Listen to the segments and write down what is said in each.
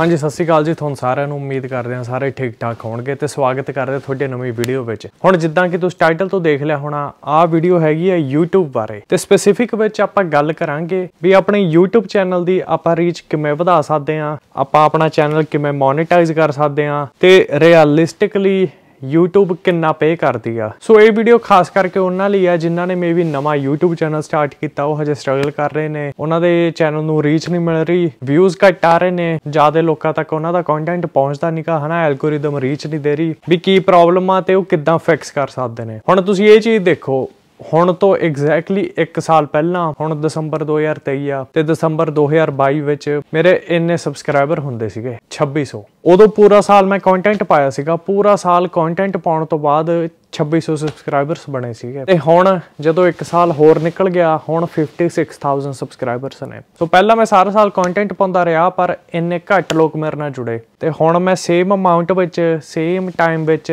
ਹਾਂਜੀ ਸਤਿ ਸ਼੍ਰੀ ਅਕਾਲ ਜੀ ਤੁਹਾਨੂੰ ਸਾਰਿਆਂ ਨੂੰ ਉਮੀਦ ਕਰਦੇ ਹਾਂ ਸਾਰੇ ਠੀਕ ਠਾਕ ਹੋਣਗੇ ਤੇ ਸਵਾਗਤ ਕਰਦੇ ਤੁਹਾਡੇ ਨਵੀਂ ਵੀਡੀਓ ਵਿੱਚ ਹੁਣ ਜਿੱਦਾਂ ਕਿ ਤੁਸੀਂ ਟਾਈਟਲ ਤੋਂ ਦੇਖ ਲਿਆ ਹੋਣਾ ਆਹ ਵੀਡੀਓ ਹੈਗੀ ਹੈ YouTube ਬਾਰੇ ਤੇ ਸਪੈਸੀਫਿਕ ਵਿੱਚ ਆਪਾਂ ਗੱਲ ਕਰਾਂਗੇ ਵੀ ਆਪਣੇ YouTube ਚੈਨਲ ਦੀ ਆਪਾਂ ਰੀਚ ਕਿਵੇਂ ਵਧਾ ਸਕਦੇ ਹਾਂ ਆਪਾਂ ਆਪਣਾ ਚੈਨਲ ਕਿਵੇਂ ਮੋਨੇਟਾਈਜ਼ ਕਰ ਸਕਦੇ ਹਾਂ ਤੇ ਰਿਅਲਿਸਟਿਕਲੀ YouTube ਕਿੰਨਾ ਪੇ ਕਰਦੀ ਆ ਸੋ ਇਹ ਵੀਡੀਓ ਖਾਸ ਕਰਕੇ ਉਹਨਾਂ ਲਈ ਆ ਜਿਨ੍ਹਾਂ ਨੇ ਮੇਬੀ ਨਵਾਂ YouTube ਚੈਨਲ ਸਟਾਰਟ ਕੀਤਾ ਉਹ ਹਜੇ ਸਟਰਗਲ ਕਰ ਰਹੇ ਨੇ ਉਹਨਾਂ ਦੇ ਚੈਨਲ ਨੂੰ ਰੀਚ ਨਹੀਂ ਮਿਲ ਰਹੀ ਵਿਊਜ਼ ਘਟ ਆ ਰਹੇ ਨੇ ਜਿਆਦਾ ਲੋਕਾਂ ਤੱਕ ਉਹਨਾਂ ਦਾ ਕੰਟੈਂਟ ਪਹੁੰਚਦਾ ਨਹੀਂ ਕਾ ਹਨਾ ਐਲਗੋਰਿਦਮ ਰੀਚ ਨਹੀਂ ਦੇ ਰਹੀ ਵੀ ਕੀ ਪ੍ਰੋਬਲਮ ਆ ਤੇ ਉਹ ਕਿੱਦਾਂ ਫਿਕਸ ਕਰ ਸਕਦੇ ਨੇ ਹੁਣ ਤੁਸੀਂ ਇਹ ਚੀਜ਼ ਦੇਖੋ ਹੁਣ ਤੋਂ ਐਗਜ਼ੈਕਟਲੀ 1 ਸਾਲ ਪਹਿਲਾਂ ਹੁਣ ਦਸੰਬਰ 2023 ਆ ਤੇ ਦਸੰਬਰ 2022 ਵਿੱਚ ਮੇਰੇ ਇੰਨੇ ਸਬਸਕ੍ਰਾਈਬਰ ਹੁੰਦੇ ਸੀਗੇ 2600 ਉਦੋਂ ਪੂਰਾ ਸਾਲ ਮੈਂ ਕੰਟੈਂਟ ਪਾਇਆ ਸੀਗਾ ਪੂਰਾ ਸਾਲ ਕੰਟੈਂਟ ਪਾਉਣ ਤੋਂ ਬਾਅਦ 2600 ਸਬਸਕ੍ਰਾਈਬਰਸ ਬਣੇ ਸੀਗੇ ਤੇ ਹੁਣ ਜਦੋਂ 1 ਸਾਲ ਹੋਰ ਨਿਕਲ ਗਿਆ ਹੁਣ 56000 ਸਬਸਕ੍ਰਾਈਬਰਸ ਨੇ ਸੋ ਪਹਿਲਾਂ ਮੈਂ ਸਾਰਾ ਸਾਲ ਕੰਟੈਂਟ ਪਾਉਂਦਾ ਰਿਹਾ ਪਰ ਇੰਨੇ ਘੱਟ ਲੋਕ ਮੇਰੇ ਨਾਲ ਜੁੜੇ ਤੇ ਹੁਣ ਮੈਂ ਸੇਮ ਅਮਾਉਂਟ ਵਿੱਚ ਸੇਮ ਟਾਈਮ ਵਿੱਚ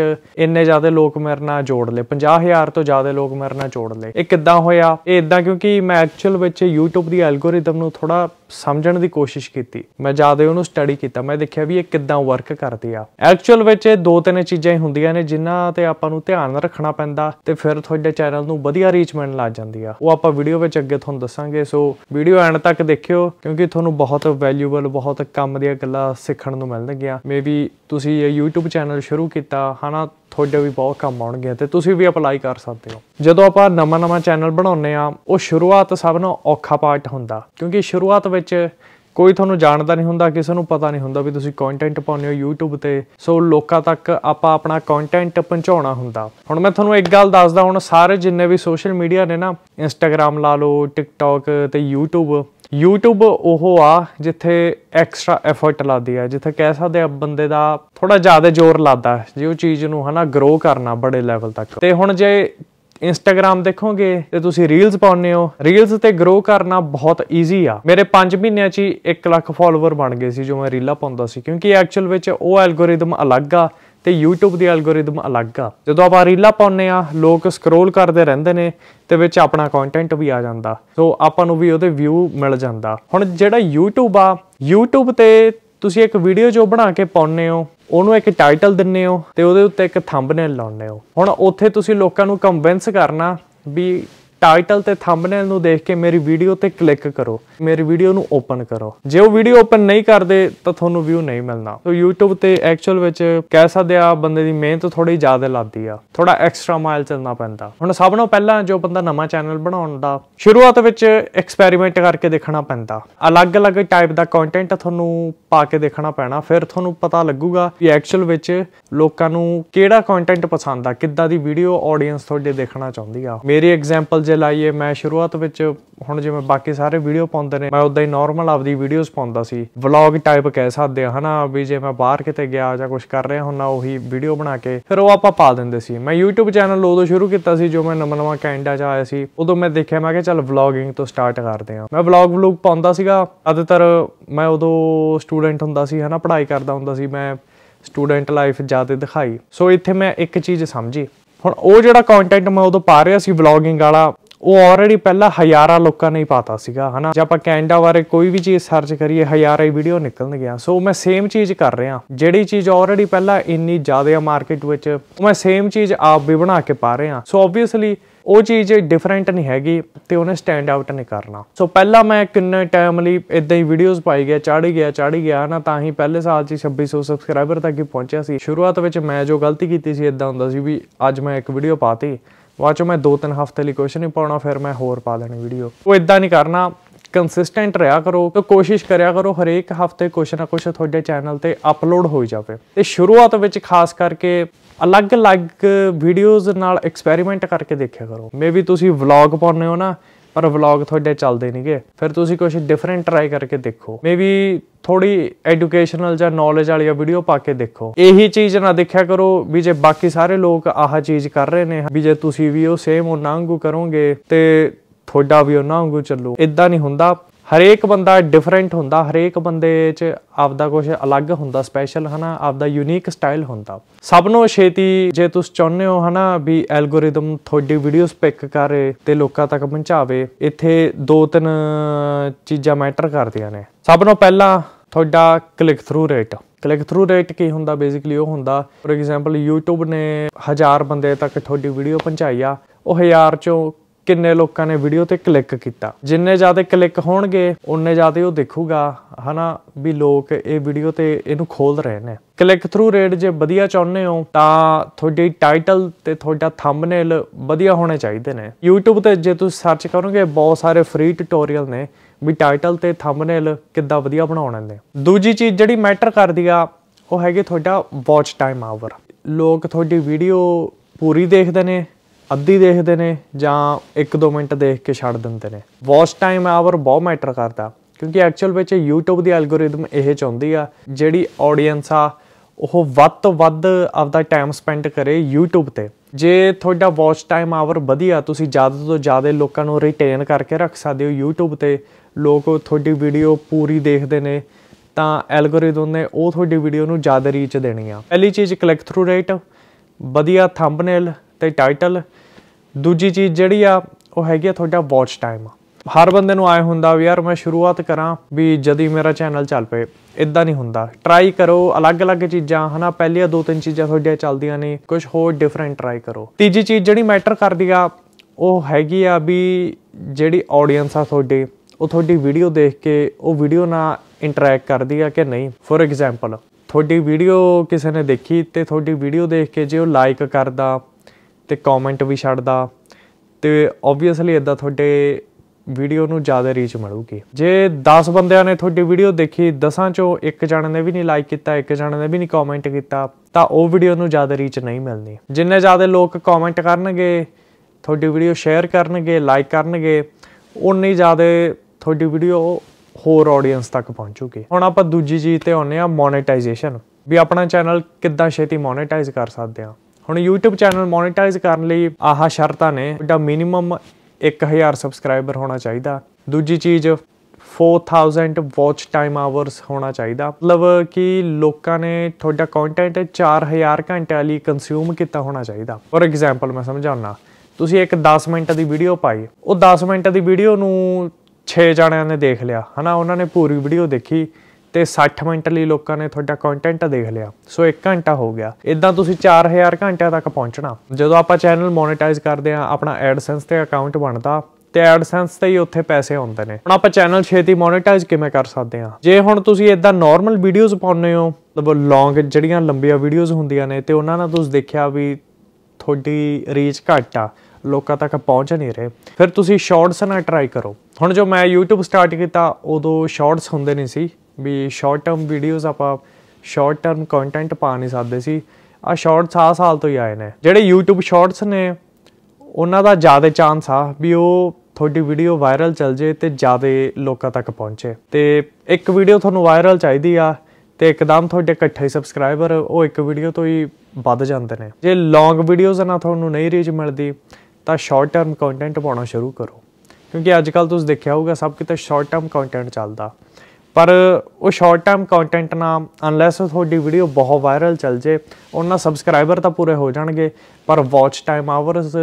ਇੰਨੇ ਜ਼ਿਆਦਾ ਲੋਕ ਮੇਰੇ ਨਾਲ ਜੋੜ ਲਏ 50000 ਤੋਂ ਜ਼ਿਆਦਾ ਲੋਕ ਮੇਰੇ ਨਾਲ ਜੋੜ ਲਏ ਇਹ ਕਿੱਦਾਂ ਹੋਇਆ ਇਹ ਇਦਾਂ ਕਿਉਂਕਿ ਮੈਂ ਐਕਚੁਅਲ ਵਿੱਚ YouTube ਦੀ ਐਲਗੋਰਿਦਮ ਨੂੰ ਥੋੜਾ ਸਮਝਣ ਦੀ ਕੋਸ਼ਿਸ਼ ਕੀਤੀ ਮੈਂ ਜ਼ਿਆਦਾ ਉਹਨੂੰ ਸਟੱਡੀ ਕੀਤਾ ਮੈਂ ਦੇਖਿਆ ਵੀ ਇਹ ਕਿੱਦਾਂ ਵਰਕ ਕਰਦੀ ਆ ਐਕਚੁਅਲ ਵਿੱਚ ਇਹ ਦੋ ਤਿੰਨ ਚੀਜ਼ਾਂ ਹੀ ਹੁੰਦੀਆਂ ਨੇ ਜਿਨ੍ਹਾਂ ਤੇ ਆਪਾਂ ਨੂੰ ਧਿਆਨ ਧਿਆਨ ਰੱਖਣਾ ਪੈਂਦਾ ਤੇ ਫਿਰ ਤੁਹਾਡੇ ਚੈਨਲ ਨੂੰ ਵਧੀਆ ਰੀਚ ਮਿਲਣ ਲੱਗ ਜਾਂਦੀ ਆ ਉਹ ਆਪਾਂ ਵੀਡੀਓ ਵਿੱਚ ਅੱਗੇ ਤੁਹਾਨੂੰ ਦੱਸਾਂਗੇ ਸੋ ਵੀਡੀਓ ਐਂਡ ਤੱਕ ਦੇਖਿਓ ਕਿਉਂਕਿ ਤੁਹਾਨੂੰ ਬਹੁਤ ਵੈਲਿਊਬਲ ਬਹੁਤ ਕੰਮ ਦੀਆਂ ਗੱਲਾਂ ਸਿੱਖਣ ਨੂੰ ਮਿਲਣਗੀਆਂ ਮੇਬੀ ਤੁਸੀਂ ਇਹ YouTube ਚੈਨਲ ਸ਼ੁਰੂ ਕੀਤਾ ਹਨਾ ਤੁਹਾਡੇ ਵੀ ਬਹੁਤ ਕੰਮ ਆਉਣਗੇ ਤੇ ਤੁਸੀਂ ਵੀ ਅਪਲਾਈ ਕਰ ਸਕਦੇ ਹੋ ਜਦੋਂ ਆਪਾਂ ਨਵਾਂ ਨਵਾਂ ਚੈਨਲ ਬਣਾਉਂਦੇ ਆ ਉਹ ਸ਼ੁਰੂਆਤ ਸਭ ਨਾਲੋਂ ਔਖਾ ਪਾਰਟ ਹੁੰਦਾ ਕਿਉਂਕਿ ਸ਼ੁਰੂਆਤ ਵਿੱਚ ਕੋਈ ਤੁਹਾਨੂੰ ਜਾਣਦਾ ਨਹੀਂ ਹੁੰਦਾ ਕਿਸੇ ਨੂੰ ਪਤਾ ਨਹੀਂ ਹੁੰਦਾ ਵੀ ਤੁਸੀਂ ਕੰਟੈਂਟ ਪਾਉਂਦੇ ਹੋ YouTube ਤੇ ਸੋ ਲੋਕਾਂ ਤੱਕ ਆਪਾਂ ਆਪਣਾ ਕੰਟੈਂਟ ਪਹੁੰਚਾਉਣਾ ਹੁੰਦਾ ਹੁਣ ਮੈਂ ਤੁਹਾਨੂੰ ਇੱਕ ਗੱਲ ਦੱਸਦਾ ਹੁਣ ਸਾਰੇ ਜਿੰਨੇ ਵੀ ਸੋਸ਼ਲ ਮੀਡੀਆ ਨੇ ਨਾ Instagram ਲਾ ਲਓ TikTok ਤੇ YouTube YouTube ਉਹ ਆ ਜਿੱਥੇ ਐਕਸਟਰਾ ਐਫਰਟ ਲਾਦੀ ਆ ਜਿੱਥੇ ਕਹਿ ਸਕਦੇ ਆ ਬੰਦੇ ਦਾ ਥੋੜਾ ਜ਼ਿਆਦਾ ਜ਼ੋਰ ਲਾਦਾ ਜੇ ਉਹ ਚੀਜ਼ ਨੂੰ ਹਨਾ ਗਰੋ ਕਰਨਾ ਬੜੇ ਲੈਵਲ ਤੱਕ ਤੇ ਹੁਣ ਜੇ ਇੰਸਟਾਗ੍ਰam ਦੇਖੋਗੇ ਤੇ ਤੁਸੀਂ ਰੀਲਸ ਪਾਉਨੇ ਹੋ ਰੀਲਸ ਤੇ ਗਰੋ ਕਰਨਾ ਬਹੁਤ ਈਜ਼ੀ ਆ ਮੇਰੇ 5 ਮਹੀਨਿਆਂ 'ਚ 1 ਲੱਖ ਫਾਲੋਅਰ ਬਣ ਗਏ ਸੀ ਜੋ ਮੈਂ ਰੀਲਾਂ ਪਾਉਂਦਾ ਸੀ ਕਿਉਂਕਿ ਐਕਚੁਅਲ ਵਿੱਚ ਉਹ ਐਲਗੋਰਿਦਮ ਅਲੱਗ ਆ ਤੇ YouTube ਦੀ ਐਲਗੋਰਿਦਮ ਅਲੱਗ ਆ ਜਦੋਂ ਆਪਾਂ ਰੀਲਾਂ ਪਾਉਨੇ ਆ ਲੋਕ ਸਕਰੋਲ ਕਰਦੇ ਰਹਿੰਦੇ ਨੇ ਤੇ ਵਿੱਚ ਆਪਣਾ ਕੰਟੈਂਟ ਵੀ ਆ ਜਾਂਦਾ ਸੋ ਆਪਾਂ ਨੂੰ ਵੀ ਉਹਦੇ ਵਿਊ ਮਿਲ ਜਾਂਦਾ ਹੁਣ ਜਿਹੜਾ YouTube ਆ YouTube ਤੇ ਤੁਸੀਂ ਇੱਕ ਵੀਡੀਓ ਜੋ ਬਣਾ ਕੇ ਪਾਉਨੇ ਹੋ ਉਹਨੂੰ ਇੱਕ ਟਾਈਟਲ ਦਿੰਨੇ ਹੋ ਤੇ ਉਹਦੇ ਉੱਤੇ ਇੱਕ ਥੰਬਨੇਲ ਲਾਉਣੇ ਹੋ ਹੁਣ ਉੱਥੇ ਤੁਸੀਂ ਲੋਕਾਂ ਨੂੰ ਕਨਵਿੰਸ ਕਰਨਾ ਵੀ ਟਾਈਟਲ ਤੇ ਥੰਬਨੇਲ ਨੂੰ ਦੇਖ ਕੇ ਮੇਰੀ ਵੀਡੀਓ ਤੇ ਕਲਿੱਕ ਕਰੋ ਮੇਰੀ ਵੀਡੀਓ ਨੂੰ ਓਪਨ ਕਰੋ ਜੇ ਉਹ ਵੀਡੀਓ ਓਪਨ ਨਹੀਂ ਕਰਦੇ ਤਾਂ ਤੁਹਾਨੂੰ ਵਿਊ ਨਹੀਂ ਮਿਲਣਾ ਸੋ YouTube ਤੇ ਐਕਚੁਅਲ ਵਿੱਚ ਕਹਿ ਸਕਦੇ ਆ ਬੰਦੇ ਦੀ ਮਿਹਨਤ ਥੋੜੀ ਜ਼ਿਆਦਾ ਲੱਗਦੀ ਆ ਥੋੜਾ ਐਕਸਟਰਾ ਮਾਈਲ ਚੱਲਣਾ ਪੈਂਦਾ ਹੁਣ ਸਭ ਤੋਂ ਪਹਿਲਾਂ ਜੋ ਬੰਦਾ ਨਵਾਂ ਚੈਨਲ ਬਣਾਉਣ ਦਾ ਸ਼ੁਰੂਆਤ ਵਿੱਚ ਐਕਸਪੈਰੀਮੈਂਟ ਕਰਕੇ ਦੇਖਣਾ ਪੈਂਦਾ ਅਲੱਗ-ਅਲੱਗ ਟਾਈਪ ਦਾ ਕੰਟੈਂਟ ਤੁਹਾਨੂੰ ਪਾ ਕੇ ਦੇਖਣਾ ਪੈਣਾ ਫਿਰ ਤੁਹਾਨੂੰ ਪਤਾ ਲੱਗੂਗਾ ਕਿ ਐਕਚੁਅਲ ਵਿੱਚ ਲੋਕਾਂ ਨੂੰ ਕਿਹੜਾ ਕੰਟੈਂਟ ਪਸੰਦ ਆ ਕਿੱਦਾਂ ਦੀ ਵੀਡੀਓ ਆਡੀਅנס ਤੁਹਾਡੇ ਦੇਖਣਾ ਚਾਹੁੰਦੀ ਆ ਮੇਰੀ ਐਗਜ਼ਾਮਪਲ ਜੇ ਲਾਈਏ ਮੈਂ ਸ਼ੁਰੂਆਤ ਵਿੱਚ ਹੁਣ ਜਿਵੇਂ ਬਾਕੀ ਸਾਰੇ ਵੀਡੀਓ ਪਾਉਂਦੇ ਨੇ ਮੈਂ ਉਦਾਂ ਹੀ ਨਾਰਮਲ ਆਪਦੀ ਵੀਡੀਓਜ਼ ਪਾਉਂਦਾ ਸੀ ਵਲੌਗ ਟਾਈਪ ਕਹਿ ਸਕਦੇ ਆ ਹਨਾ ਵੀ ਜੇ ਮੈਂ ਬਾਹਰ ਕਿਤੇ ਗਿਆ ਜਾਂ ਕੁਝ ਕਰ ਰਿਹਾ ਹੁੰਨਾ ਉਹੀ ਵੀਡੀਓ ਬਣਾ ਕੇ ਫਿਰ ਉਹ ਆਪਾਂ ਪਾ ਦਿੰਦੇ ਸੀ ਮੈਂ YouTube ਚੈਨਲ ਉਦੋਂ ਸ਼ੁਰੂ ਕੀਤਾ ਸੀ ਜੋ ਮੈਂ ਨਵਾਂ ਨਵਾਂ ਕੈਨੇਡਾ ਚ ਆਇਆ ਸੀ ਉਦੋਂ ਮੈਂ ਦੇਖਿਆ ਮੈਂ ਕਿਹਾ ਚੱਲ ਵਲੌਗਿੰਗ ਤੋਂ ਸਟਾਰਟ ਕਰਦੇ ਆ ਮੈਂ ਵਲੌਗ ਵਲੌਗ ਪਾਉਂਦਾ ਸੀਗਾ ਅਧਿਕਤਰ ਮੈਂ ਉਦੋਂ ਸਟੂਡੈਂਟ ਹੁੰਦਾ ਸੀ ਹਨਾ ਪੜ੍ਹਾਈ ਕਰਦਾ ਹੁੰਦਾ ਸੀ ਮੈਂ ਸਟੂਡੈਂਟ ਲਾਈਫ ਜ਼ਿਆਦਾ ਦਿਖਾਈ ਸੋ ਇੱਥੇ ਮੈਂ ਇੱਕ ਚੀਜ਼ ਸਮਝੀ ਹੁਣ ਉਹ ਜਿਹੜਾ ਕੰਟੈਂਟ ਮੈਂ ਉਦੋਂ ਪਾ ਰਿਹਾ ਸੀ ਵਲੌਗਿੰਗ ਵਾਲਾ ਉਹ ਆਲਰੇਡੀ ਪਹਿਲਾਂ ਹਜ਼ਾਰਾਂ ਲੋਕਾਂ ਨੇ ਹੀ ਪਾਤਾ ਸੀਗਾ ਹਨਾ ਜੇ ਆਪਾਂ ਕੈਨੇਡਾ ਬਾਰੇ ਕੋਈ ਵੀ ਚੀਜ਼ ਸਰਚ ਕਰੀਏ ਹਜ਼ਾਰਾਂ ਹੀ ਵੀਡੀਓ ਗਿਆ ਸੋ ਮੈਂ ਸੇਮ ਚੀਜ਼ ਕਰ ਰਿਹਾ ਜਿਹੜੀ ਚੀਜ਼ ਆਲਰੇਡੀ ਪਹਿਲਾਂ ਇੰਨੀ ਜ਼ਿਆਦਾ ਮਾਰਕੀਟ ਵਿੱਚ ਮੈਂ ਸੇਮ ਚੀਜ਼ ਆਪ ਵੀ ਬਣਾ ਕੇ ਪਾ ਰਿਹਾ ਸੋ ਆਬਵੀਅਸਲੀ ਉਹ ਚੀਜ਼ ਡਿਫਰੈਂਟ ਨਹੀਂ ਹੈਗੀ ਤੇ ਉਹਨੇ ਸਟੈਂਡ ਆਊਟ ਨਹੀਂ ਕਰਨਾ ਸੋ ਪਹਿਲਾਂ ਮੈਂ ਕਿੰਨੇ ਟਾਈਮ ਲਈ ਇਦਾਂ ਹੀ ਵੀਡੀਓਜ਼ ਪਾਈ ਗਿਆ ਚੜ ਗਿਆ ਚੜ ਗਿਆ ਨਾ ਤਾਂ ਹੀ ਪਹਿਲੇ ਸਾਲ 'ਚ 2600 ਸਬਸਕ੍ਰਾਈਬਰ ਤੱਕ ਹੀ ਪਹੁੰਚਿਆ ਸੀ ਸ਼ੁਰੂਆਤ ਵਿੱਚ ਮੈਂ ਜੋ ਗਲਤੀ ਕੀਤੀ ਸੀ ਇਦਾਂ ਹੁੰਦਾ ਸੀ ਵੀ ਅੱਜ ਮੈਂ ਇੱਕ ਵੀਡੀਓ ਪਾਤੀ ਬਾਅਦ ਚੋਂ ਮੈਂ 2-3 ਹਫ਼ਤੇ ਲਈ ਕੁਝ ਨਹੀਂ ਪਾਉਣਾ ਫਿਰ ਮੈਂ ਹੋਰ ਪਾ ਦੇਣੀ ਵੀਡੀਓ ਉਹ ਇਦਾਂ ਨਹੀਂ ਕਰਨਾ ਕੰਸਿਸਟੈਂਟ ਰਿਹਾ ਕਰੋ ਤੇ ਕੋਸ਼ਿਸ਼ ਕਰਿਆ ਕਰੋ ਹਰੇਕ ਹਫਤੇ ਕੁਛ ਨਾ ਕੁਝ ਤੁਹਾਡੇ ਚੈਨਲ ਤੇ ਅਪਲੋਡ ਹੋਈ ਜਾਵੇ ਤੇ ਸ਼ੁਰੂਆਤ ਵਿੱਚ ਖਾਸ ਕਰਕੇ ਅਲੱਗ-ਅਲੱਗ ਵੀਡੀਓਜ਼ ਨਾਲ ਐਕਸਪੈਰੀਮੈਂਟ ਕਰਕੇ ਦੇਖਿਆ ਕਰੋ ਮੇਬੀ ਤੁਸੀਂ ਵਲੌਗ ਪਾਉਨੇ ਹੋ ਨਾ ਪਰ ਵਲੌਗ ਤੁਹਾਡੇ ਚੱਲਦੇ ਨਹੀਂਗੇ ਫਿਰ ਤੁਸੀਂ ਕੁਝ ਡਿਫਰੈਂਟ ਟਰਾਈ ਕਰਕੇ ਦੇਖੋ ਮੇਬੀ ਥੋੜੀ ਐਜੂਕੇਸ਼ਨਲ ਜਾਂ ਨੌਲੇਜ ਵਾਲੀ ਵੀਡੀਓ ਪਾ ਕੇ ਦੇਖੋ ਇਹੀ ਚੀਜ਼ ਨਾ ਦੇਖਿਆ ਕਰੋ ਵੀ ਜੇ ਬਾਕੀ ਸਾਰੇ ਲੋਕ ਆਹ ਚੀਜ਼ ਕਰ ਰਹੇ ਨੇ ਵੀ ਜੇ ਤੁਸੀਂ ਵੀ ਉਹ ਸੇਮ ਉਹਨਾਂ ਵਾਂਗੂ ਕਰੋਗੇ ਤੇ ਤੁਹਾਡਾ ਵੀ ਉਹਨਾਂ ਵਾਂਗੂ ਚੱਲੂ ਇਦਾਂ ਨਹੀਂ ਹੁੰਦਾ ਹਰੇਕ ਬੰਦਾ ਡਿਫਰੈਂਟ ਹੁੰਦਾ ਹਰੇਕ ਬੰਦੇ 'ਚ ਆਪਦਾ ਕੁਝ ਅਲੱਗ ਹੁੰਦਾ ਸਪੈਸ਼ਲ ਹਨਾ ਆਪਦਾ ਯੂਨੀਕ ਸਟਾਈਲ ਹੁੰਦਾ ਸਭ ਨੂੰ ਛੇਤੀ ਜੇ ਤੁਸੀਂ ਚਾਹੁੰਦੇ ਹੋ ਹਨਾ ਵੀ ਐਲਗੋਰਿਦਮ ਤੁਹਾਡੀ ਵੀਡੀਓਸ ਪਿਕ ਕਰੇ ਤੇ ਲੋਕਾਂ ਤੱਕ ਪਹੁੰਚਾਵੇ ਇੱਥੇ ਦੋ ਤਿੰਨ ਚੀਜ਼ਾਂ ਮੈਟਰ ਕਰਦੀਆਂ ਨੇ ਸਭ ਤੋਂ ਪਹਿਲਾਂ ਤੁਹਾਡਾ click through rate click through rate ਕੀ ਹੁੰਦਾ ਬੇਸਿਕਲੀ ਉਹ ਹੁੰਦਾ ਫੋਰ ਐਗਜ਼ਾਮਪਲ YouTube ਨੇ 1000 ਬੰਦੇ ਤੱਕ ਤੁਹਾਡੀ ਵੀਡੀਓ ਪਹੁੰਚਾਈ ਆ ਉਹ 1000 ਚੋਂ ਕਿੰਨੇ ਲੋਕਾਂ ਨੇ ਵੀਡੀਓ ਤੇ ਕਲਿੱਕ ਕੀਤਾ ਜਿੰਨੇ ਜ਼ਿਆਦਾ ਕਲਿੱਕ ਹੋਣਗੇ ਉਨੇ ਜ਼ਿਆਦਾ ਉਹ ਦੇਖੂਗਾ ਹਨਾ ਵੀ ਲੋਕ ਇਹ ਵੀਡੀਓ ਤੇ ਇਹਨੂੰ ਖੋਲ ਰਹੇ ਨੇ ਕਲਿੱਕ ਥਰੂ ਰੇਟ ਜੇ ਵਧੀਆ ਚਾਹੁੰਦੇ ਹੋ ਤਾਂ ਤੁਹਾਡੀ ਟਾਈਟਲ ਤੇ ਤੁਹਾਡਾ ਥੰਬਨੇਲ ਵਧੀਆ ਹੋਣੇ ਚਾਹੀਦੇ ਨੇ YouTube ਤੇ ਜੇ ਤੁਸੀਂ ਸਰਚ ਕਰੋਗੇ ਬਹੁਤ ਸਾਰੇ ਫ੍ਰੀ ਟਿਊਟੋਰੀਅਲ ਨੇ ਵੀ ਟਾਈਟਲ ਤੇ ਥੰਬਨੇਲ ਕਿੱਦਾਂ ਵਧੀਆ ਬਣਾਉਣੇ ਨੇ ਦੂਜੀ ਚੀਜ਼ ਜਿਹੜੀ ਮੈਟਰ ਕਰਦੀ ਆ ਉਹ ਹੈਗੇ ਤੁਹਾਡਾ ਵਾਚ ਟਾਈਮ ਆਵਰ ਲੋਕ ਤੁਹਾਡੀ ਵੀਡੀਓ ਪੂਰੀ ਦੇਖਦੇ ਨੇ ਅੱਧੀ ਦੇਖਦੇ ਨੇ ਜਾਂ 1-2 ਮਿੰਟ ਦੇਖ ਕੇ ਛੱਡ ਦਿੰਦੇ ਨੇ ਵਾਚ ਟਾਈਮ ਆਵਰ ਬਹੁਤ ਮੈਟਰ ਕਰਦਾ ਕਿਉਂਕਿ ਐਕਚੁਅਲ ਵਿੱਚ YouTube ਦੀ ਐਲਗੋਰਿਦਮ ਇਹ ਚਾਹੁੰਦੀ ਆ ਜਿਹੜੀ ਆਡੀਅנס ਆ ਉਹ ਵੱਧ ਤੋਂ ਵੱਧ ਆਪਦਾ ਟਾਈਮ ਸਪੈਂਡ ਕਰੇ YouTube ਤੇ ਜੇ ਤੁਹਾਡਾ ਵਾਚ ਟਾਈਮ ਆਵਰ ਵਧੀਆ ਤੁਸੀਂ ਜ਼ਿਆਦਾ ਤੋਂ ਜ਼ਿਆਦਾ ਲੋਕਾਂ ਨੂੰ ਰਿਟੇਨ ਕਰਕੇ ਰੱਖ ਸਕਦੇ ਹੋ YouTube ਤੇ ਲੋਕ ਤੁਹਾਡੀ ਵੀਡੀਓ ਪੂਰੀ ਦੇਖਦੇ ਨੇ ਤਾਂ ਐਲਗੋਰਿਦਮ ਨੇ ਉਹ ਤੁਹਾਡੀ ਵੀਡੀਓ ਨੂੰ ਜ਼ਿਆਦਾ ਰੀਚ ਦੇਣੀ ਆ ਪਹਿਲੀ ਚੀਜ਼ ਕਲਿੱਕ ਥਰੂ ਰੇਟ ਵਧੀਆ ਥੰਬਨੇਲ ਤੇ ਟਾਈਟਲ ਦੂਜੀ ਚੀਜ਼ ਜਿਹੜੀ ਆ ਉਹ ਹੈਗੀ ਆ ਤੁਹਾਡਾ ਵਾਚ ਟਾਈਮ ਹਰ ਬੰਦੇ ਨੂੰ ਆਏ ਹੁੰਦਾ ਵੀ ਯਾਰ ਮੈਂ ਸ਼ੁਰੂਆਤ ਕਰਾਂ ਵੀ ਜਦੀ ਮੇਰਾ ਚੈਨਲ ਚੱਲ ਪਏ ਇਦਾਂ ਨਹੀਂ ਹੁੰਦਾ ਟਰਾਈ ਕਰੋ ਅਲੱਗ-ਅਲੱਗ ਚੀਜ਼ਾਂ ਹਨਾ ਪਹਿਲੀਆਂ ਦੋ ਤਿੰਨ ਚੀਜ਼ਾਂ ਤੁਹਾਡੀਆਂ ਚੱਲਦੀਆਂ ਨੇ ਕੁਝ ਹੋਰ ਡਿਫਰੈਂਟ ਟਰਾਈ ਕਰੋ ਤੀਜੀ ਚੀਜ਼ ਜਿਹੜੀ ਮੈਟਰ ਕਰਦੀ ਆ ਉਹ ਹੈਗੀ ਆ ਵੀ ਜਿਹੜੀ ਆਡੀਅנס ਆ ਤੁਹਾਡੇ ਉਹ ਤੁਹਾਡੀ ਵੀਡੀਓ ਦੇਖ ਕੇ ਉਹ ਵੀਡੀਓ ਨਾਲ ਇੰਟਰੈਕਟ ਕਰਦੀ ਆ ਕਿ ਨਹੀਂ ਫੋਰ ਐਗਜ਼ਾਮਪਲ ਤੁਹਾਡੀ ਵੀਡੀਓ ਕਿਸੇ ਨੇ ਦੇਖੀ ਤੇ ਤੁਹਾਡੀ ਵੀਡੀਓ ਦੇਖ ਕੇ ਜੇ ਉਹ ਲਾਈਕ ਕਰਦਾ ਤੇ ਕਮੈਂਟ ਵੀ ਛੱਡਦਾ ਤੇ ਆਬਵੀਅਸਲੀ ਇਦਾਂ ਤੁਹਾਡੇ ਵੀਡੀਓ ਨੂੰ ਜ਼ਿਆਦਾ ਰੀਚ ਮਿਲੂਗੀ ਜੇ 10 ਬੰਦਿਆਂ ਨੇ ਤੁਹਾਡੀ ਵੀਡੀਓ ਦੇਖੀ 10ਾਂ ਚੋਂ ਇੱਕ ਜਣੇ ਨੇ ਵੀ ਨਹੀਂ ਲਾਈਕ ਕੀਤਾ ਇੱਕ ਜਣੇ ਨੇ ਵੀ ਨਹੀਂ ਕਮੈਂਟ ਕੀਤਾ ਤਾਂ ਉਹ ਵੀਡੀਓ ਨੂੰ ਜ਼ਿਆਦਾ ਰੀਚ ਨਹੀਂ ਮਿਲਣੀ ਜਿੰਨੇ ਜ਼ਿਆਦਾ ਲੋਕ ਕਮੈਂਟ ਕਰਨਗੇ ਤੁਹਾਡੀ ਵੀਡੀਓ ਸ਼ੇਅਰ ਕਰਨਗੇ ਲਾਈਕ ਕਰਨਗੇ ਉਨੀ ਜ਼ਿਆਦਾ ਤੁਹਾਡੀ ਵੀਡੀਓ ਹੋਰ ਆਡੀਅנס ਤੱਕ ਪਹੁੰਚੂਗੀ ਹੁਣ ਆਪਾਂ ਦੂਜੀ ਚੀਜ਼ ਤੇ ਆਉਂਦੇ ਆ ਮੋਨੇਟਾਈਜੇਸ਼ਨ ਵੀ ਆਪਣਾ ਚੈਨਲ ਕਿੱਦਾਂ ਛੇਤੀ ਮੋਨੇਟਾਈਜ਼ ਕਰ ਸਕਦੇ ਆ ਹੁਣ YouTube ਚੈਨਲ ਮੋਨੇਟਾਈਜ਼ ਕਰਨ ਲਈ ਆਹਾ ਸ਼ਰਤਾਂ ਨੇ ਦਾ ਮਿਨੀਮਮ 1000 ਸਬਸਕ੍ਰਾਈਬਰ ਹੋਣਾ ਚਾਹੀਦਾ ਦੂਜੀ ਚੀਜ਼ 4000 ਵਾਚ ਟਾਈਮ ਆਵਰਸ ਹੋਣਾ ਚਾਹੀਦਾ ਮਤਲਬ ਕਿ ਲੋਕਾਂ ਨੇ ਤੁਹਾਡਾ ਕੰਟੈਂਟ 4000 ਘੰਟਿਆਂ ਲਈ ਕੰਜ਼ਿਊਮ ਕੀਤਾ ਹੋਣਾ ਚਾਹੀਦਾ ਫੋਰ ਐਗਜ਼ਾਮਪਲ ਮੈਂ ਸਮਝਾਉਣਾ ਤੁਸੀਂ ਇੱਕ 10 ਮਿੰਟ ਦੀ ਵੀਡੀਓ ਪਾਈ ਉਹ 10 ਮਿੰਟ ਦੀ ਵੀਡੀਓ ਨੂੰ 6 ਜਣਿਆਂ ਨੇ ਦੇਖ ਲਿਆ ਹਨਾ ਉਹਨਾਂ ਨੇ ਪੂਰੀ ਵੀਡੀਓ ਦੇਖੀ ਤੇ 60 ਮਿੰਟ ਲਈ ਲੋਕਾਂ ਨੇ ਤੁਹਾਡਾ ਕੰਟੈਂਟ ਦੇਖ ਲਿਆ ਸੋ 1 ਘੰਟਾ ਹੋ ਗਿਆ ਇਦਾਂ ਤੁਸੀਂ 4000 ਘੰਟਿਆਂ ਤੱਕ ਪਹੁੰਚਣਾ ਜਦੋਂ ਆਪਾਂ ਚੈਨਲ ਮੋਨੇਟਾਈਜ਼ ਕਰਦੇ ਆ ਆਪਣਾ ਐਡਸੈਂਸ ਤੇ ਅਕਾਊਂਟ ਬਣਦਾ ਤੇ ਐਡਸੈਂਸ ਤੇ ਹੀ ਉੱਥੇ ਪੈਸੇ ਆਉਂਦੇ ਨੇ ਹੁਣ ਆਪਾਂ ਚੈਨਲ ਛੇਤੀ ਮੋਨੇਟਾਈਜ਼ ਕਿਵੇਂ ਕਰ ਸਕਦੇ ਆ ਜੇ ਹੁਣ ਤੁਸੀਂ ਇਦਾਂ ਨਾਰਮਲ ਵੀਡੀਓਜ਼ ਪਾਉਂਦੇ ਹੋ ਮਤਲਬ ਲੌਂਗ ਜਿਹੜੀਆਂ ਲੰਬੀਆਂ ਵੀਡੀਓਜ਼ ਹੁੰਦੀਆਂ ਨੇ ਤੇ ਉਹਨਾਂ ਨਾਲ ਤੁਸੀਂ ਦੇਖਿਆ ਵੀ ਤੁਹਾਡੀ ਰੀਚ ਘੱਟ ਆ ਲੋਕਾਂ ਤੱਕ ਪਹੁੰਚ ਨਹੀਂ ਰਹੇ ਫਿਰ ਤੁਸੀਂ ਸ਼ਾਰਟਸ ਨਾਲ ਟਰਾਈ ਕਰੋ ਹੁਣ ਜੋ ਮੈਂ YouTube ਸਟਾਰਟ ਕੀਤਾ ਉਦੋਂ ਸ਼ਾਰਟਸ ਹੁੰਦੇ ਨਹੀਂ ਸੀ ਵੀ ਸ਼ਾਰਟ ਟਰਮ ਵੀਡੀਓਜ਼ ਆਪਾਂ ਸ਼ਾਰਟ ਟਰਮ ਕੰਟੈਂਟ ਪਾ ਨਹੀਂ ਸਕਦੇ ਸੀ ਆ ਸ਼ਾਰਟਸ ਆ ਸਾਲ ਤੋਂ ਹੀ ਆਏ ਨੇ ਜਿਹੜੇ YouTube ਸ਼ਾਰਟਸ ਨੇ ਉਹਨਾਂ ਦਾ ਜ਼ਿਆਦਾ ਚਾਂਸ ਆ ਵੀ ਉਹ ਤੁਹਾਡੀ ਵੀਡੀਓ ਵਾਇਰਲ ਚੱਲ ਜੇ ਤੇ ਜ਼ਿਆਦਾ ਲੋਕਾਂ ਤੱਕ ਪਹੁੰਚੇ ਤੇ ਇੱਕ ਵੀਡੀਓ ਤੁਹਾਨੂੰ ਵਾਇਰਲ ਚਾਹੀਦੀ ਆ ਤੇ ਇੱਕਦਮ ਤੁਹਾਡੇ ਇਕੱਠੇ ਸਬਸਕ੍ਰਾਈਬਰ ਉਹ ਇੱਕ ਵੀਡੀਓ ਤੋਂ ਹੀ ਵੱਧ ਜਾਂਦੇ ਨੇ ਜੇ ਲੌਂਗ ਵੀਡੀਓਜ਼ ਨਾਲ ਤੁਹਾਨੂੰ ਨਹੀਂ ਰੀਚ ਮਿਲਦੀ ਤਾਂ ਸ਼ਾਰਟ ਟਰਮ ਕੰਟੈਂਟ ਪਾਉਣਾ ਸ਼ੁਰੂ ਕਰੋ ਕਿਉਂਕਿ ਅੱਜ ਕੱਲ ਤੁਸੀਂ ਦੇਖਿਆ ਹੋਊਗਾ ਸਭ ਕਿਤੇ ਸ਼ਾਰਟ ਟਰਮ ਕੰਟੈਂਟ ਚੱਲਦਾ ਪਰ ਉਹ ਸ਼ਾਰਟ ਟਰਮ ਕੰਟੈਂਟ ਨਾ ਅਨਲੈਸ ਤੁਹਾਡੀ ਵੀਡੀਓ ਬਹੁਤ ਵਾਇਰਲ ਚੱਲ ਜੇ ਉਹਨਾਂ ਸਬਸਕ੍ਰਾਈਬਰ ਤਾਂ ਪੂਰੇ ਹੋ ਜਾਣਗੇ ਪਰ ਵਾਚ ਟਾਈਮ ਆਵਰਸ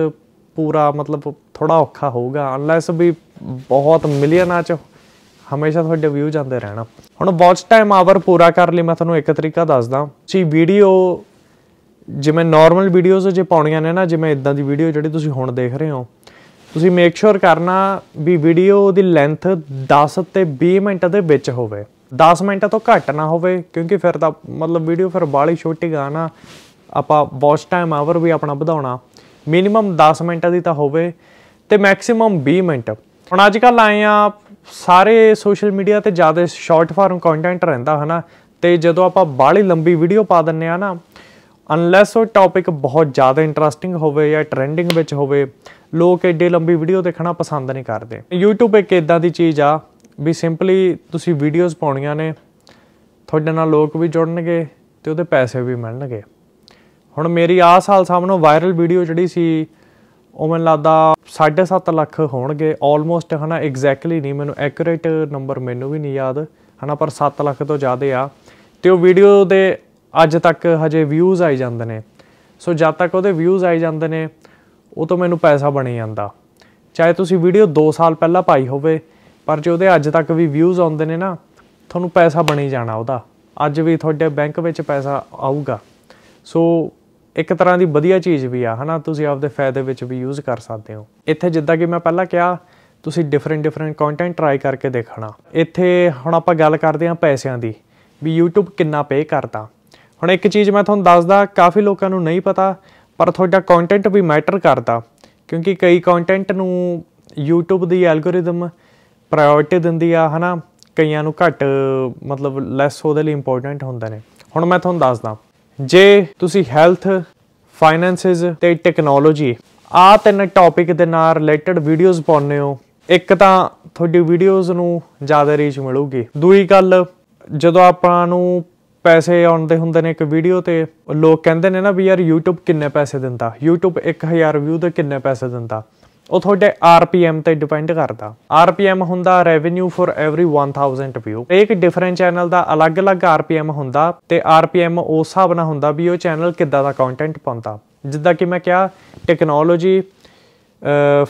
ਪੂਰਾ ਮਤਲਬ ਥੋੜਾ ਔਖਾ ਹੋਊਗਾ ਅਨਲੈਸ ਵੀ ਬਹੁਤ ਮਿਲੀਅਨਾਂ ਚ ਹਮੇਸ਼ਾ ਤੁਹਾਡੇ ਵਿਊ ਜਾਂਦੇ ਰਹਿਣਾ ਹੁਣ ਵਾਚ ਟਾਈਮ ਆਵਰ ਪੂਰਾ ਕਰਨ ਲਈ ਮੈਂ ਤੁਹਾਨੂੰ ਇੱਕ ਤਰੀਕਾ ਦੱਸਦਾ ਜੀ ਵੀਡੀਓ ਜਿਵੇਂ ਨਾਰਮਲ ਵੀਡੀਓਜ਼ ਜੇ ਪਾਉਣੀਆਂ ਨੇ ਨਾ ਜਿਵੇਂ ਇਦਾਂ ਦੀ ਵੀਡੀਓ ਜਿਹੜੀ ਤੁਸੀਂ ਹੁਣ ਦੇਖ ਰਹੇ ਹੋ ਤੁਸੀਂ ਮੇਕ ਸ਼ੋਰ ਕਰਨਾ ਵੀ ਵੀਡੀਓ ਦੀ ਲੈਂਥ 10 ਤੇ 20 ਮਿੰਟ ਦੇ ਵਿੱਚ ਹੋਵੇ 10 ਮਿੰਟ ਤੋਂ ਘੱਟ ਨਾ ਹੋਵੇ ਕਿਉਂਕਿ ਫਿਰ ਤਾਂ ਮਤਲਬ ਵੀਡੀਓ ਫਿਰ ਬਾਲੀ ਛੋਟੀ ਗਾਣਾ ਆਪਾਂ ਵਾਚ ਟਾਈਮ ਆਵਰ ਵੀ ਆਪਣਾ ਵਧਾਉਣਾ ਮਿਨੀਮਮ 10 ਮਿੰਟ ਦੀ ਤਾਂ ਹੋਵੇ ਤੇ ਮੈਕਸਿਮਮ 20 ਮਿੰਟ ਹੁਣ ਅੱਜ ਕੱਲ ਆਏ ਆ ਸਾਰੇ ਸੋਸ਼ਲ ਮੀਡੀਆ ਤੇ ਜ਼ਿਆਦਾ ਸ਼ਾਰਟ ਫਾਰਮ ਕੰਟੈਂਟ ਰਹਿੰਦਾ ਹਨਾ ਤੇ ਜਦੋਂ ਆਪਾਂ ਬਾਹਲੀ ਲੰਬੀ ਵੀਡੀਓ ਪਾ ਦਿੰਨੇ ਆ ਨਾ ਅਨਲੈਸ ਉਹ ਟੌਪਿਕ ਬਹੁਤ ਜ਼ਿਆਦਾ ਇੰਟਰਸਟਿੰਗ ਹੋਵੇ ਜਾਂ ਟ੍ਰੈਂਡਿੰਗ ਵਿੱਚ ਹੋਵੇ ਲੋਕ ਐਡੇ ਲੰਬੀ ਵੀਡੀਓ ਦੇਖਣਾ ਪਸੰਦ ਨਹੀਂ ਕਰਦੇ YouTube ਇੱਕ ਇਦਾਂ ਦੀ ਚੀਜ਼ ਆ ਵੀ ਸਿੰਪਲੀ ਤੁਸੀਂ ਵੀਡੀਓਜ਼ ਪਾਉਣੀਆਂ ਨੇ ਤੁਹਾਡੇ ਨਾਲ ਲੋਕ ਵੀ ਜੁੜਨਗੇ ਤੇ ਉਹਦੇ ਪੈਸੇ ਵੀ ਮਿਲਣਗੇ ਹੁਣ ਮੇਰੀ ਆ ਸਾਲ ਸਾਹਮਣੋਂ ਵਾਇਰਲ ਵੀਡੀਓ ਜਿਹੜੀ ਸੀ ਉਹ ਮੈਨੂੰ ਲੱਗਦਾ 7.5 ਲੱਖ ਹੋਣਗੇ ਆਲਮੋਸਟ ਹਨਾ ਐਗਜ਼ੈਕਟਲੀ ਨਹੀਂ ਮੈਨੂੰ ਐਕੂਰੇਟ ਨੰਬਰ ਮੈਨੂੰ ਵੀ ਨਹੀਂ ਯਾਦ ਹਨਾ ਪਰ 7 ਲੱਖ ਤੋਂ ਜ਼ਿਆਦਾ ਆ ਤੇ ਉਹ ਵੀਡੀਓ ਦੇ ਅੱਜ ਤੱਕ ਹਜੇ ਵਿਊਜ਼ ਆਈ ਜਾਂਦੇ ਨੇ ਸੋ ਜਦ ਤੱਕ ਉਹਦੇ ਵਿਊਜ਼ ਆਈ ਜਾਂਦੇ ਨੇ ਉਹ ਤੋਂ ਮੈਨੂੰ ਪੈਸਾ ਬਣੇ ਜਾਂਦਾ ਚਾਹੇ ਤੁਸੀਂ ਵੀਡੀਓ 2 ਸਾਲ ਪਹਿਲਾਂ ਪਾਈ ਹੋਵੇ ਪਰ ਜੇ ਉਹਦੇ ਅੱਜ ਤੱਕ ਵੀ ਵਿਊਜ਼ ਆਉਂਦੇ ਨੇ ਨਾ ਤੁਹਾਨੂੰ ਪੈਸਾ ਬਣੀ ਜਾਣਾ ਉਹਦਾ ਅੱਜ ਵੀ ਤੁਹਾਡੇ ਬੈਂਕ ਵਿੱਚ ਪੈਸਾ ਆਊਗਾ ਸੋ ਇੱਕ ਤਰ੍ਹਾਂ ਦੀ ਵਧੀਆ ਚੀਜ਼ ਵੀ ਆ ਹਨਾ ਤੁਸੀਂ ਆਪਦੇ ਫਾਇਦੇ ਵਿੱਚ ਵੀ ਯੂਜ਼ ਕਰ ਸਕਦੇ ਹੋ ਇੱਥੇ ਜਿੱਦਾਂ ਕਿ ਮੈਂ ਪਹਿਲਾਂ ਕਿਹਾ ਤੁਸੀਂ ਡਿਫਰੈਂਟ ਡਿਫਰੈਂਟ ਕੰਟੈਂਟ ਟਰਾਈ ਕਰਕੇ ਦੇਖਣਾ ਇੱਥੇ ਹੁਣ ਆਪਾਂ ਗੱਲ ਕਰਦੇ ਹਾਂ ਪੈਸਿਆਂ ਦੀ ਵੀ YouTube ਕਿੰਨਾ ਪੇ ਕਰਦਾ ਹੁਣ ਇੱਕ ਚੀਜ਼ ਮੈਂ ਤੁਹਾਨੂੰ ਦੱਸਦਾ ਕਾਫੀ ਲੋਕਾਂ ਨੂੰ ਨਹੀਂ ਪਤਾ ਪਰ ਤੁਹਾਡਾ ਕੰਟੈਂਟ ਵੀ ਮੈਟਰ ਕਰਦਾ ਕਿਉਂਕਿ ਕਈ ਕੰਟੈਂਟ ਨੂੰ YouTube ਦੀ ਐਲਗੋਰਿਦਮ ਪ੍ਰਾਇੋਰਟੀ ਦਿੰਦੀ ਆ ਹਨਾ ਕਈਆਂ ਨੂੰ ਘੱਟ ਮਤਲਬ ਲੈਸ ਉਹਦੇ ਲਈ ਇੰਪੋਰਟੈਂਟ ਹੁੰਦੇ ਨੇ ਹੁਣ ਮੈਂ ਤੁਹਾਨੂੰ ਦੱਸਦਾ ਜੇ ਤੁਸੀਂ ਹੈਲਥ ਫਾਈਨੈਂਸਸ ਤੇ ਟੈਕਨੋਲੋਜੀ ਆ ਤਿੰਨ ਟੌਪਿਕ ਦੇ ਨਾਲ ਰਿਲੇਟਡ ਵੀਡੀਓਜ਼ ਪਾਉਨੇ ਹੋ ਇੱਕ ਤਾਂ ਤੁਹਾਡੀ ਵੀਡੀਓਜ਼ ਨੂੰ ਜ਼ਿਆਦਾ ਰੀਚ ਮਿਲੂਗੀ ਦੂਈ ਗੱਲ ਜਦੋਂ ਆਪਾਂ ਨੂੰ ਪੈਸੇ ਆਉਂਦੇ ਹੁੰਦੇ ਨੇ ਇੱਕ ਵੀਡੀਓ ਤੇ ਲੋਕ ਕਹਿੰਦੇ ਨੇ ਨਾ ਵੀ ਯਾਰ YouTube ਕਿੰਨੇ ਪੈਸੇ ਦਿੰਦਾ YouTube 1000 ਵਿਊ ਦੇ ਕਿੰਨੇ ਪੈਸੇ ਦਿੰਦਾ ਉਹ ਤੁਹਾਡੇ RPM ਤੇ ਡਿਪੈਂਡ ਕਰਦਾ RPM ਹੁੰਦਾ ਰੈਵਨਿਊ ਫॉर ਏਵਰੀ 1000 ਵਿਊ ਇੱਕ ਡਿਫਰੈਂਟ ਚੈਨਲ ਦਾ ਅਲੱਗ-ਅਲੱਗ RPM ਹੁੰਦਾ ਤੇ RPM ਉਸ ਹਿਸਾਬ ਨਾਲ ਹੁੰਦਾ ਵੀ ਉਹ ਚੈਨਲ ਕਿੱਦਾਂ ਦਾ ਕੰਟੈਂਟ ਪਾਉਂਦਾ ਜਿੱਦਾਂ ਕਿ ਮੈਂ ਕਿਹਾ ਟੈਕਨੋਲੋਜੀ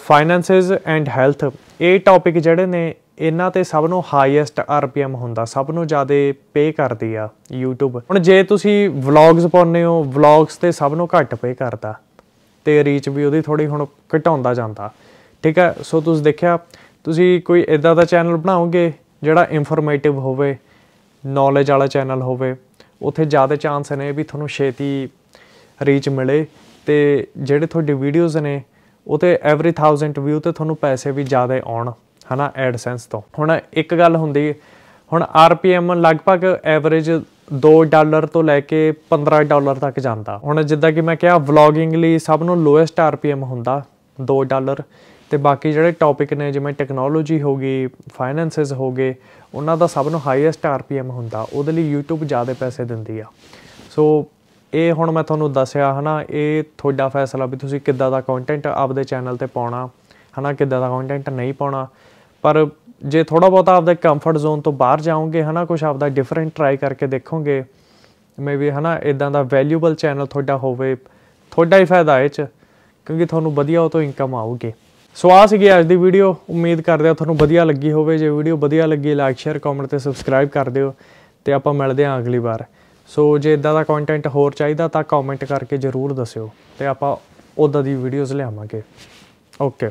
ਫਾਈਨੈਂਸਸ ਐਂਡ ਹੈਲਥ ਇਹ ਟੌਪਿਕ ਜਿਹੜੇ ਨੇ ਇਹਨਾਂ ਤੇ ਸਭ ਨੂੰ ਹਾਈਐਸਟ ਆਰਪੀਐਮ ਹੁੰਦਾ ਸਭ ਨੂੰ ਜ਼ਿਆਦਾ ਪੇ ਕਰਦੀ ਆ YouTube ਹੁਣ ਜੇ ਤੁਸੀਂ ਵਲੌਗਸ ਪਾਉਨੇ ਹੋ ਵਲੌਗਸ ਤੇ ਸਭ ਨੂੰ ਘੱਟ ਪੇ ਕਰਦਾ ਤੇ ਰੀਚ ਵੀ ਉਹਦੀ ਥੋੜੀ ਹੁਣ ਘਟਾਉਂਦਾ ਜਾਂਦਾ ਠੀਕ ਹੈ ਸੋ ਤੁਸੀਂ ਦੇਖਿਆ ਤੁਸੀਂ ਕੋਈ ਇਦਾਂ ਦਾ ਚੈਨਲ ਬਣਾਓਗੇ ਜਿਹੜਾ ਇਨਫੋਰਮੇਟਿਵ ਹੋਵੇ ਨੌਲੇਜ ਵਾਲਾ ਚੈਨਲ ਹੋਵੇ ਉਥੇ ਜ਼ਿਆਦਾ ਚਾਂਸ ਨੇ ਵੀ ਤੁਹਾਨੂੰ ਛੇਤੀ ਰੀਚ ਮਿਲੇ ਤੇ ਜਿਹੜੇ ਤੁਹਾਡੇ ਵੀਡੀਓਜ਼ ਨੇ ਉਹ ਐਵਰੀ 1000 ਵਿਊ ਤੇ ਤੁਹਾਨੂੰ ਪੈਸੇ ਵੀ ਜ਼ਿਆਦਾ ਆਉਣ ਹਨਾ ਐਡਸੈਂਸ ਤੋਂ ਹੁਣ ਇੱਕ ਗੱਲ ਹੁੰਦੀ ਹੁਣ ਆਰਪੀਐਮ ਲਗਭਗ ਐਵਰੇਜ 2 ਡਾਲਰ ਤੋਂ ਲੈ ਕੇ 15 ਡਾਲਰ ਤੱਕ ਜਾਂਦਾ ਹੁਣ ਜਿੱਦਾਂ ਕਿ ਮੈਂ ਕਿਹਾ ਵਲੌਗਿੰਗ ਲਈ ਸਭ ਨੂੰ ਲੋਐਸਟ ਆਰਪੀਐਮ ਹੁੰਦਾ 2 ਡਾਲਰ ਤੇ ਬਾਕੀ ਜਿਹੜੇ ਟੌਪਿਕ ਨੇ ਜਿਵੇਂ ਟੈਕਨੋਲੋਜੀ ਹੋ ਗਈ ਫਾਈਨੈਂਸਸ ਹੋ ਗਏ ਉਹਨਾਂ ਦਾ ਸਭ ਨੂੰ ਹਾਈਐਸਟ ਆਰਪੀਐਮ ਹੁੰਦਾ ਉਹਦੇ ਲਈ YouTube ਜ਼ਿਆਦਾ ਪੈਸੇ ਦਿੰਦੀ ਆ ਸੋ ਇਹ ਹੁਣ ਮੈਂ ਤੁਹਾਨੂੰ ਦੱਸਿਆ ਹਨਾ ਇਹ ਤੁਹਾਡਾ ਫੈਸਲਾ ਵੀ ਤੁਸੀਂ ਕਿੱਦਾਂ ਦਾ ਕੰਟੈਂਟ ਆਪਦੇ ਚੈਨਲ ਤੇ ਪਾਉਣਾ ਹਨਾ ਕਿੱਦਾਂ ਦਾ ਕੰਟੈਂਟ ਨਹੀਂ ਪਾਉਣਾ ਪਰ ਜੇ ਥੋੜਾ ਬਹੁਤਾ ਆਪਦਾ ਕੰਫਰਟ ਜ਼ੋਨ ਤੋਂ ਬਾਹਰ ਜਾਓਗੇ ਹਨਾ ਕੁਝ ਆਪਦਾ ਡਿਫਰੈਂਟ ਟਰਾਈ ਕਰਕੇ ਦੇਖੋਗੇ ਮੇਬੀ ਹਨਾ ਇਦਾਂ ਦਾ ਵੈਲਿਊਬਲ ਚੈਨਲ ਤੁਹਾਡਾ ਹੋਵੇ ਤੁਹਾਡਾ ਹੀ ਫਾਇਦਾ ਹੈ ਚ ਕਿਉਂਕਿ ਤੁਹਾਨੂੰ ਵਧੀਆ ਉਹ ਤੋਂ ਇਨਕਮ ਆਊਗੀ ਸੋ ਆ ਸੀਗੀ ਅੱਜ ਦੀ ਵੀਡੀਓ ਉਮੀਦ ਕਰਦੇ ਆ ਤੁਹਾਨੂੰ ਵਧੀਆ ਲੱਗੀ ਹੋਵੇ ਜੇ ਵੀਡੀਓ ਵਧੀਆ ਲੱਗੀ ਲਾਈਕ ਸ਼ੇਅਰ ਕਮੈਂਟ ਤੇ ਸਬਸਕ੍ਰਾਈਬ ਕਰ ਦਿਓ ਤੇ ਆਪਾਂ ਮਿਲਦੇ ਆਂ ਅਗਲੀ ਵਾਰ ਸੋ ਜੇ ਇਦਾਂ ਦਾ ਕੰਟੈਂਟ ਹੋਰ ਚਾਹੀਦਾ ਤਾਂ ਕਮੈਂਟ ਕਰਕੇ ਜਰੂਰ ਦੱਸਿਓ ਤੇ ਆਪਾਂ ਉਦਾਂ ਦੀ ਵੀਡੀਓਜ਼ ਲਿਆਵਾਂਗੇ ਓਕੇ